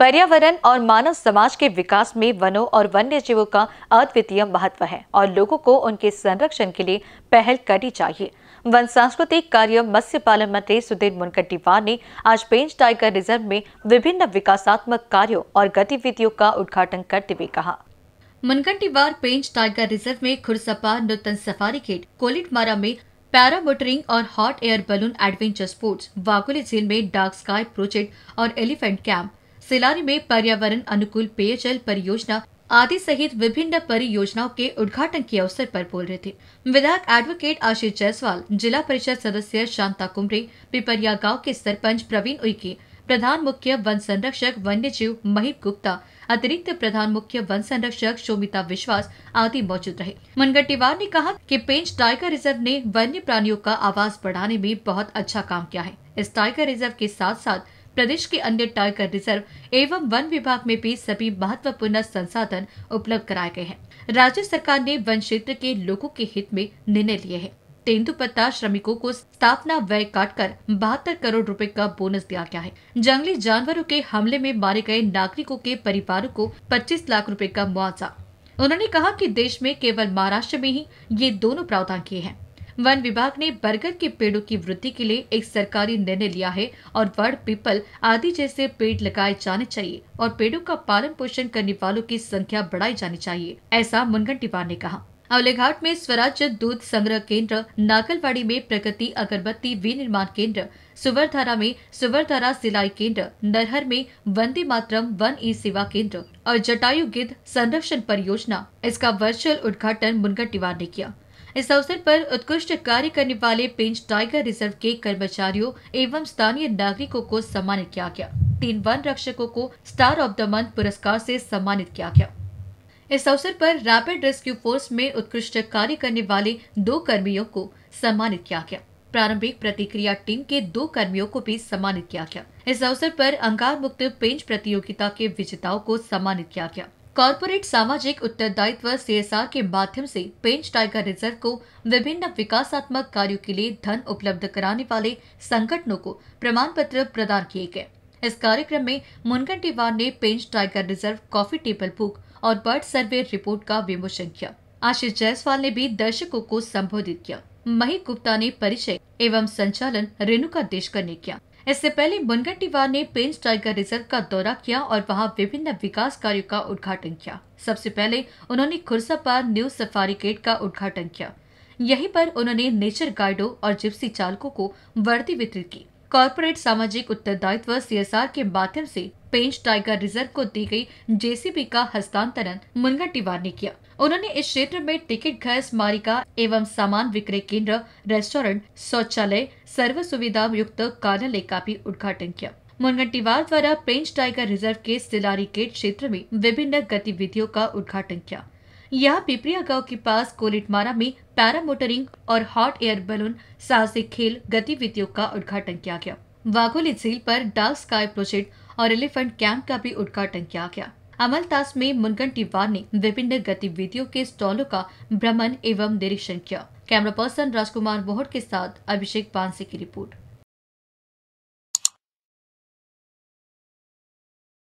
पर्यावरण और मानव समाज के विकास में वनों और वन्य जीवों का अद्वितीय महत्व है और लोगों को उनके संरक्षण के लिए पहल करनी चाहिए वन सांस्कृतिक कार्य मत्स्य पालन मंत्री सुधीर मुनकटीवार ने आज पेंच टाइगर रिजर्व में विभिन्न विकासात्मक कार्यों और गतिविधियों का उद्घाटन करते हुए कहा मुनकटीवार पेंच टाइगर रिजर्व में खुरसपा नूतन सफारी गेट कोलिटमारा में पैरामोटरिंग और hot air balloon adventure sports Wakuli झील में डार्क स्काई प्रोजेक्ट और एलिफेंट कैंप सिलारी में पर्यावरण अनुकूल पेयजल परियोजना आदि सहित विभिन्न परियोजनाओं के उद्घाटन के अवसर पर बोल रहे थे विधायक एडवोकेट आशीष जायसवाल जिला परिषद सदस्य शांता कुमरे पिपरिया गाँव के सरपंच प्रवीण उइके प्रधान मुख्य वन संरक्षक वन्य जीव महिप गुप्ता अतिरिक्त प्रधान मुख्य वन संरक्षक शोमिता विश्वास आदि मौजूद रहे मनगट्टीवार ने कहा कि पेंच टाइगर रिजर्व ने वन्य प्राणियों का आवास बढ़ाने में बहुत अच्छा काम किया है इस टाइगर रिजर्व के साथ साथ प्रदेश के अन्य टाइगर रिजर्व एवं वन विभाग में भी सभी महत्वपूर्ण संसाधन उपलब्ध कराए गए हैं राज्य सरकार ने वन क्षेत्र के लोगों के हित में निर्णय लिए हैं तेंदुपत्ता श्रमिकों को स्थापना व्यय काट कर बहत्तर करोड़ रुपए का बोनस दिया गया है जंगली जानवरों के हमले में मारे गए नागरिकों के परिवारों को 25 लाख रुपए का मुआवजा उन्होंने कहा कि देश में केवल महाराष्ट्र में ही ये दोनों प्रावधान किए हैं वन विभाग ने बरगद के पेड़ों की वृद्धि के लिए एक सरकारी निर्णय लिया है और वर्ड पीपल आदि जैसे पेड़ लगाए जाने चाहिए और पेड़ों का पालन पोषण करने वालों की संख्या बढ़ाई जानी चाहिए ऐसा मुनगन टिवार ने कहा अवलेघाट में स्वराज्य दूध संग्रह केंद्र नागलवाड़ी में प्रगति अगरबत्ती विनिर्माण केंद्र सुवरधारा में सुवरधारा सिलाई केंद्र नरहर में वंदे मातरम वन ई सेवा केंद्र और जटायु गिद्ध संरक्षण परियोजना इसका वर्चुअल उद्घाटन तिवार ने किया इस अवसर पर उत्कृष्ट कार्य करने वाले पेंच टाइगर रिजर्व के कर्मचारियों एवं स्थानीय नागरिकों को सम्मानित किया गया तीन वन रक्षकों को स्टार ऑफ द मंथ पुरस्कार से सम्मानित किया गया इस अवसर पर रैपिड रेस्क्यू फोर्स में उत्कृष्ट कार्य करने वाले दो कर्मियों को सम्मानित किया गया प्रारंभिक प्रतिक्रिया टीम के दो कर्मियों को भी सम्मानित किया गया इस अवसर पर अंगार मुक्त पेंच प्रतियोगिता के विजेताओं को सम्मानित किया गया कॉरपोरेट सामाजिक उत्तरदायित्व सीएसआर के माध्यम से पेंच टाइगर रिजर्व को विभिन्न विकासात्मक कार्यों के लिए धन उपलब्ध कराने वाले संगठनों को प्रमाण पत्र प्रदान किए गए इस कार्यक्रम में मुनगन ने Pench tiger reserve coffee table book और बर्ड सर्वे रिपोर्ट का विमोचन किया आशीष जायसवाल ने भी दर्शकों को संबोधित किया मही गुप्ता ने परिचय एवं संचालन रेणुका देशकर ने किया इससे पहले मुनगंटीवार ने पेंच टाइगर रिजर्व का दौरा किया और वहां विभिन्न विकास कार्यों का उद्घाटन किया सबसे पहले उन्होंने Khursa Khursapar new safari gate का उद्घाटन किया यहीं पर उन्होंने नेचर गाइडो और जिप्सी चालकों को वर्दी वितरित की कॉरपोरेट सामाजिक उत्तरदायित्व सी के माध्यम से पेंच टाइगर रिजर्व को दी गई जेसीबी का हस्तांतरण मुनगर तिवार ने किया उन्होंने इस क्षेत्र में टिकट घर स्मारिका एवं सामान विक्रय केंद्र रेस्टोरेंट शौचालय सर्व सुविधा युक्त कार्यालय का भी उद्घाटन किया मुनगंटीवार तिवार द्वारा पेंच टाइगर रिजर्व के सिलारी गेट क्षेत्र में विभिन्न गतिविधियों का उद्घाटन किया यह पिपरिया गांव के पास कोलिटमारा में पैरा मोटरिंग और हॉट एयर बलून साहसिक खेल गतिविधियों का उद्घाटन किया गया वाघोली झील पर डार्क स्काई प्रोजेक्ट और एलिफेंट कैंप का भी उद्घाटन किया गया अमलतास में मुनगन टिवार ने विभिन्न गतिविधियों के स्टॉलों का भ्रमण एवं निरीक्षण किया कैमरा पर्सन राजकुमार मोहट के साथ अभिषेक पांसे की रिपोर्ट